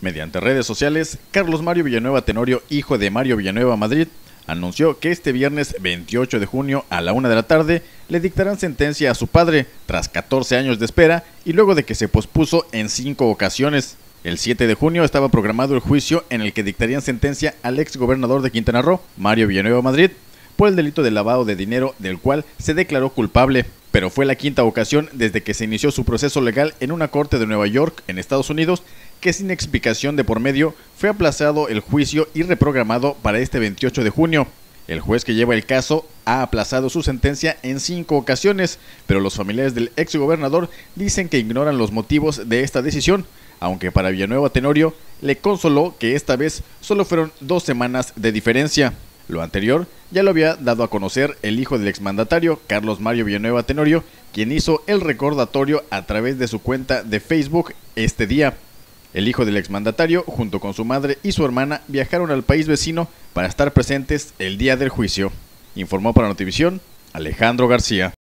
Mediante redes sociales, Carlos Mario Villanueva Tenorio, hijo de Mario Villanueva Madrid, anunció que este viernes 28 de junio a la una de la tarde le dictarán sentencia a su padre tras 14 años de espera y luego de que se pospuso en cinco ocasiones. El 7 de junio estaba programado el juicio en el que dictarían sentencia al ex gobernador de Quintana Roo, Mario Villanueva Madrid, el delito de lavado de dinero del cual se declaró culpable, pero fue la quinta ocasión desde que se inició su proceso legal en una corte de Nueva York, en Estados Unidos, que sin explicación de por medio fue aplazado el juicio y reprogramado para este 28 de junio. El juez que lleva el caso ha aplazado su sentencia en cinco ocasiones, pero los familiares del ex gobernador dicen que ignoran los motivos de esta decisión, aunque para Villanueva Tenorio le consoló que esta vez solo fueron dos semanas de diferencia. Lo anterior ya lo había dado a conocer el hijo del exmandatario, Carlos Mario Villanueva Tenorio, quien hizo el recordatorio a través de su cuenta de Facebook este día. El hijo del exmandatario, junto con su madre y su hermana, viajaron al país vecino para estar presentes el día del juicio. Informó para Notivisión Alejandro García.